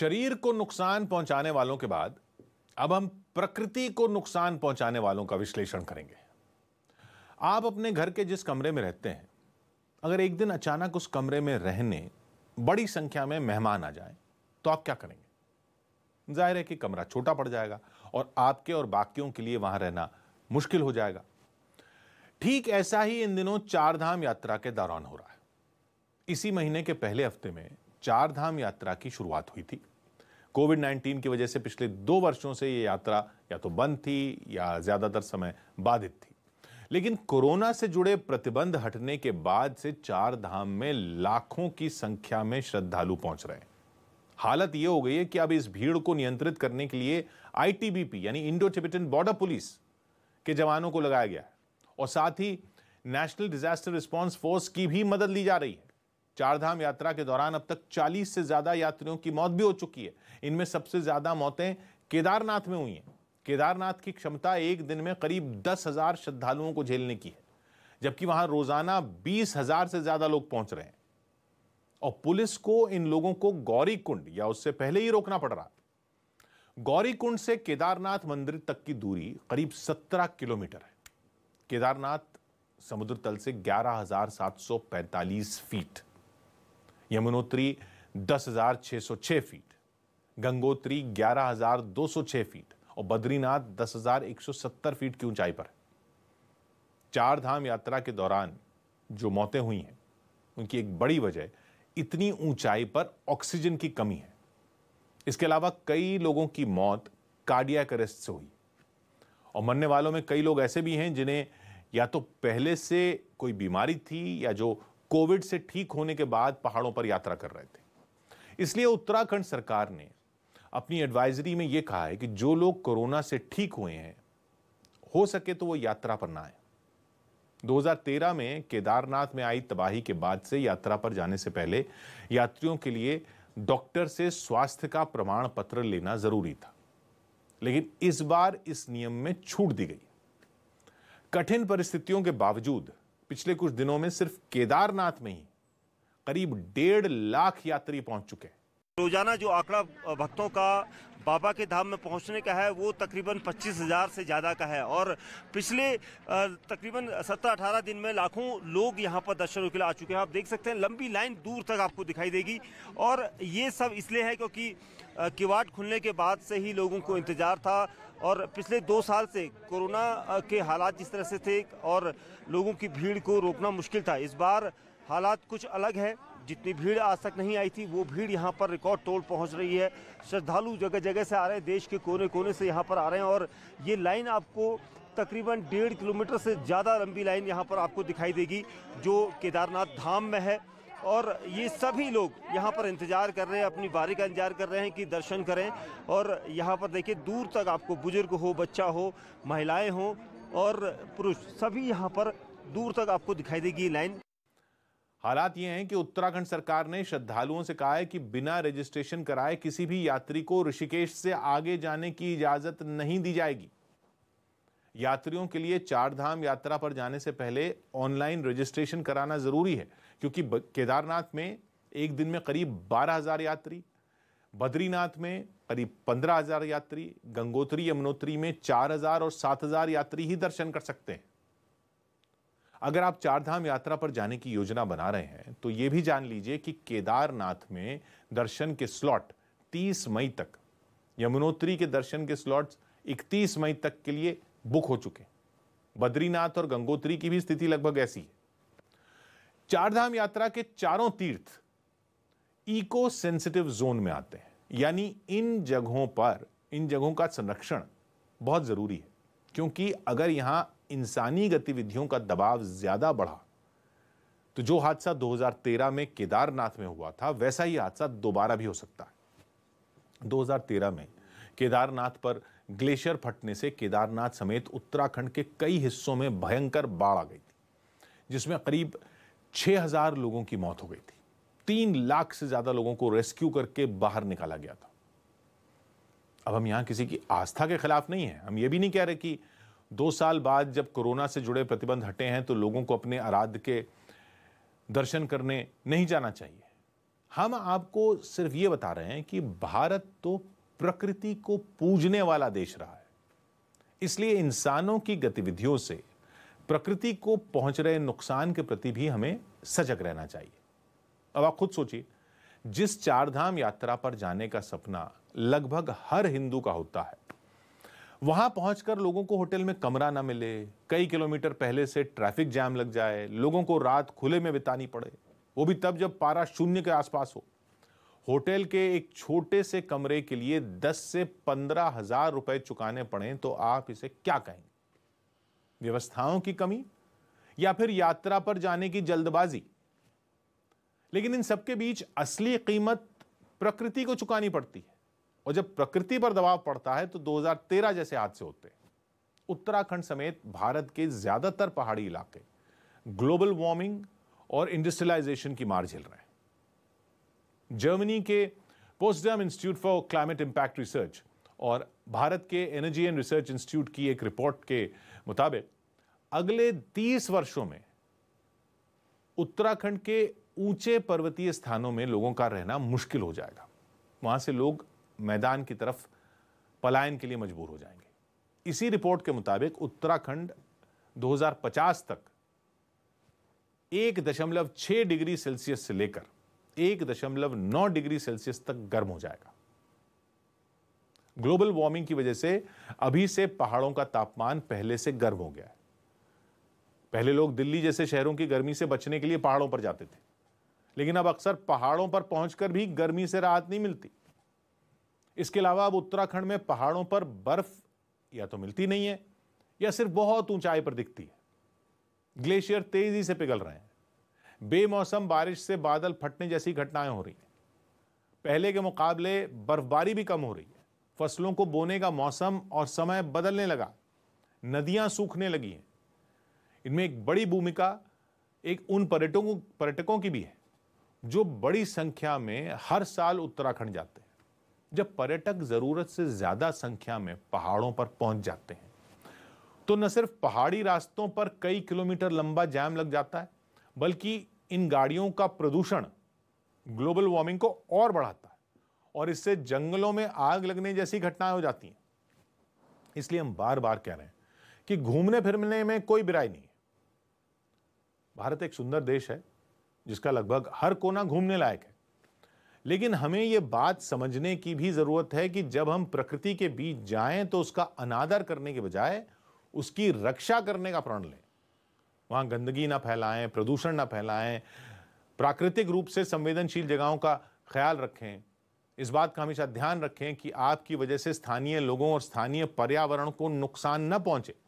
शरीर को नुकसान पहुंचाने वालों के बाद अब हम प्रकृति को नुकसान पहुंचाने वालों का विश्लेषण करेंगे आप अपने घर के जिस कमरे में रहते हैं अगर एक दिन अचानक उस कमरे में रहने बड़ी संख्या में मेहमान आ जाए तो आप क्या करेंगे जाहिर है कि कमरा छोटा पड़ जाएगा और आपके और बाकियों के लिए वहां रहना मुश्किल हो जाएगा ठीक ऐसा ही इन दिनों चारधाम यात्रा के दौरान हो रहा है इसी महीने के पहले हफ्ते में चार धाम यात्रा की शुरुआत हुई थी कोविड 19 की वजह से पिछले दो वर्षों से ये यात्रा या तो बंद थी या ज्यादातर समय बाधित थी लेकिन कोरोना से जुड़े प्रतिबंध हटने के बाद से चार धाम में लाखों की संख्या में श्रद्धालु पहुंच रहे हैं हालत यह हो गई है कि अब इस भीड़ को नियंत्रित करने के लिए आईटीबीपी यानी इंडो टिबिटन बॉर्डर पुलिस के जवानों को लगाया गया है और साथ ही नेशनल डिजास्टर रिस्पॉन्स फोर्स की भी मदद ली जा रही है चारधाम यात्रा के दौरान अब तक 40 से ज्यादा यात्रियों की मौत भी हो चुकी है इनमें सबसे ज्यादा मौतें केदारनाथ में हुई हैं केदारनाथ की क्षमता एक दिन में करीब दस हजार श्रद्धालुओं को झेलने की है जबकि वहां रोजाना बीस हजार से ज्यादा लोग पहुंच रहे हैं और पुलिस को इन लोगों को गौरी कुंड या उससे पहले ही रोकना पड़ रहा गौरी कुंड से केदारनाथ मंदिर तक की दूरी करीब सत्रह किलोमीटर है केदारनाथ समुद्र तल से ग्यारह हजार सात सौ पैंतालीस feet Yamunotri 10,606 feet Gangotri 11,206 feet और बद्रीनाथ 10,170 फीट की ऊंचाई पर चार धाम यात्रा के दौरान जो मौतें हुई हैं उनकी एक बड़ी वजह इतनी ऊंचाई पर ऑक्सीजन की कमी है इसके अलावा कई लोगों की मौत कार्डियक अरेस्ट से हुई और मरने वालों में कई लोग ऐसे भी हैं जिन्हें या तो पहले से कोई बीमारी थी या जो कोविड से ठीक होने के बाद पहाड़ों पर यात्रा कर रहे थे इसलिए उत्तराखंड सरकार ने अपनी एडवाइजरी में यह कहा है कि जो लोग कोरोना से ठीक हुए हैं हो सके तो वो यात्रा पर ना आए 2013 में केदारनाथ में आई तबाही के बाद से यात्रा पर जाने से पहले यात्रियों के लिए डॉक्टर से स्वास्थ्य का प्रमाण पत्र लेना जरूरी था लेकिन इस बार इस नियम में छूट दी गई कठिन परिस्थितियों के बावजूद पिछले कुछ दिनों में सिर्फ केदारनाथ में ही करीब डेढ़ लाख यात्री पहुंच चुके हैं रोजाना जो आंकड़ा भक्तों का बाबा के धाम में पहुंचने का है वो तकरीबन 25,000 से ज़्यादा का है और पिछले तकरीबन 17-18 दिन में लाखों लोग यहां पर दर्शनों के लिए आ चुके हैं आप देख सकते हैं लंबी लाइन दूर तक आपको दिखाई देगी और ये सब इसलिए है क्योंकि किवाड़ खुलने के बाद से ही लोगों को इंतज़ार था और पिछले दो साल से कोरोना के हालात जिस तरह से थे और लोगों की भीड़ को रोकना मुश्किल था इस बार हालात कुछ अलग है जितनी भीड़ आज तक नहीं आई थी वो भीड़ यहाँ पर रिकॉर्ड तोड़ पहुँच रही है श्रद्धालु जगह जगह से आ रहे हैं देश के कोने कोने से यहाँ पर आ रहे हैं और ये लाइन आपको तकरीबन डेढ़ किलोमीटर से ज़्यादा लंबी लाइन यहाँ पर आपको दिखाई देगी जो केदारनाथ धाम में है और ये सभी लोग यहाँ पर इंतजार कर रहे हैं अपनी बारी का इंतजार कर रहे हैं कि दर्शन करें और यहाँ पर देखिए दूर तक आपको बुजुर्ग हो बच्चा हो महिलाएं हो और पुरुष सभी यहाँ पर दूर तक आपको दिखाई देगी लाइन हालात ये हैं कि उत्तराखंड सरकार ने श्रद्धालुओं से कहा है कि बिना रजिस्ट्रेशन कराए किसी भी यात्री को ऋषिकेश से आगे जाने की इजाजत नहीं दी जाएगी यात्रियों के लिए चार धाम यात्रा पर जाने से पहले ऑनलाइन रजिस्ट्रेशन कराना ज़रूरी है क्योंकि केदारनाथ में एक दिन में करीब बारह हज़ार यात्री बद्रीनाथ में करीब पंद्रह हज़ार यात्री गंगोत्री यमुनोत्री में चार हज़ार और सात हज़ार यात्री ही दर्शन कर सकते हैं अगर आप चार धाम यात्रा पर जाने की योजना बना रहे हैं तो ये भी जान लीजिए कि केदारनाथ में दर्शन के स्लॉट 30 मई तक यमुनोत्री के दर्शन के स्लॉट 31 मई तक के लिए बुक हो चुके बद्रीनाथ और गंगोत्री की भी स्थिति लगभग ऐसी है चारधाम यात्रा के चारों तीर्थ इको सेंसिटिव जोन में आते हैं यानी इन जगहों पर इन जगहों का संरक्षण बहुत ज़रूरी है क्योंकि अगर यहां इंसानी गतिविधियों का दबाव ज़्यादा बढ़ा तो जो हादसा 2013 में केदारनाथ में हुआ था वैसा ही हादसा दोबारा भी हो सकता है 2013 में केदारनाथ पर ग्लेशियर फटने से केदारनाथ समेत उत्तराखंड के कई हिस्सों में भयंकर बाढ़ आ गई थी जिसमें करीब 6000 लोगों की मौत हो गई थी तीन लाख से ज्यादा लोगों को रेस्क्यू करके बाहर निकाला गया था अब हम यहां किसी की आस्था के खिलाफ नहीं है हम ये भी नहीं कह रहे कि दो साल बाद जब कोरोना से जुड़े प्रतिबंध हटे हैं तो लोगों को अपने आराध्य के दर्शन करने नहीं जाना चाहिए हम आपको सिर्फ ये बता रहे हैं कि भारत तो प्रकृति को पूजने वाला देश रहा है इसलिए इंसानों की गतिविधियों से प्रकृति को पहुंच रहे नुकसान के प्रति भी हमें सजग रहना चाहिए अब आप खुद सोचिए जिस चारधाम यात्रा पर जाने का सपना लगभग हर हिंदू का होता है वहां पहुंचकर लोगों को होटल में कमरा ना मिले कई किलोमीटर पहले से ट्रैफिक जैम लग जाए लोगों को रात खुले में बितानी पड़े वो भी तब जब पारा शून्य के आसपास हो होटल के एक छोटे से कमरे के लिए दस से पंद्रह हजार रुपए चुकाने पड़े तो आप इसे क्या कहेंगे व्यवस्थाओं की कमी या फिर यात्रा पर जाने की जल्दबाजी लेकिन इन सबके बीच असली कीमत प्रकृति को चुकानी पड़ती है और जब प्रकृति पर दबाव पड़ता है तो 2013 जैसे हादसे होते हैं उत्तराखंड समेत भारत के ज्यादातर पहाड़ी इलाके ग्लोबल वार्मिंग और इंडस्ट्रियलाइजेशन की मार झेल रहे हैं जर्मनी के Potsdam institute for climate impact research और भारत के एनर्जी एंड रिसर्च इंस्टीट्यूट की एक रिपोर्ट के मुताबिक अगले 30 वर्षों में उत्तराखंड के ऊंचे पर्वतीय स्थानों में लोगों का रहना मुश्किल हो जाएगा वहां से लोग मैदान की तरफ पलायन के लिए मजबूर हो जाएंगे इसी रिपोर्ट के मुताबिक उत्तराखंड 2050 तक एक दशमलव छह डिग्री सेल्सियस से लेकर एक दशमलव नौ डिग्री सेल्सियस तक गर्म हो जाएगा ग्लोबल वार्मिंग की वजह से अभी से पहाड़ों का तापमान पहले से गर्म हो गया है पहले लोग दिल्ली जैसे शहरों की गर्मी से बचने के लिए पहाड़ों पर जाते थे लेकिन अब अक्सर पहाड़ों पर पहुंचकर भी गर्मी से राहत नहीं मिलती इसके अलावा अब उत्तराखंड में पहाड़ों पर बर्फ या तो मिलती नहीं है या सिर्फ बहुत ऊंचाई पर दिखती है ग्लेशियर तेजी से पिघल रहे हैं बेमौसम बारिश से बादल फटने जैसी घटनाएं हो रही हैं पहले के मुकाबले बर्फबारी भी कम हो रही है फसलों को बोने का मौसम और समय बदलने लगा नदियां सूखने लगी हैं इनमें एक बड़ी भूमिका एक उन पर्यटकों पर्यटकों की भी है जो बड़ी संख्या में हर साल उत्तराखंड जाते हैं जब पर्यटक ज़रूरत से ज़्यादा संख्या में पहाड़ों पर पहुंच जाते हैं तो न सिर्फ पहाड़ी रास्तों पर कई किलोमीटर लंबा जाम लग जाता है बल्कि इन गाड़ियों का प्रदूषण ग्लोबल वार्मिंग को और बढ़ाता है और इससे जंगलों में आग लगने जैसी घटनाएं हो जाती हैं इसलिए हम बार बार कह रहे हैं कि घूमने फिरने में कोई बिराई नहीं है भारत एक सुंदर देश है जिसका लगभग हर कोना घूमने लायक है लेकिन हमें यह बात समझने की भी ज़रूरत है कि जब हम प्रकृति के बीच जाएं तो उसका अनादर करने के बजाय उसकी रक्षा करने का प्रण लें वहाँ गंदगी ना फैलाएं प्रदूषण ना फैलाएं प्राकृतिक रूप से संवेदनशील जगहों का ख्याल रखें इस बात का हमेशा ध्यान रखें कि आपकी वजह से स्थानीय लोगों और स्थानीय पर्यावरण को नुकसान न पहुंचे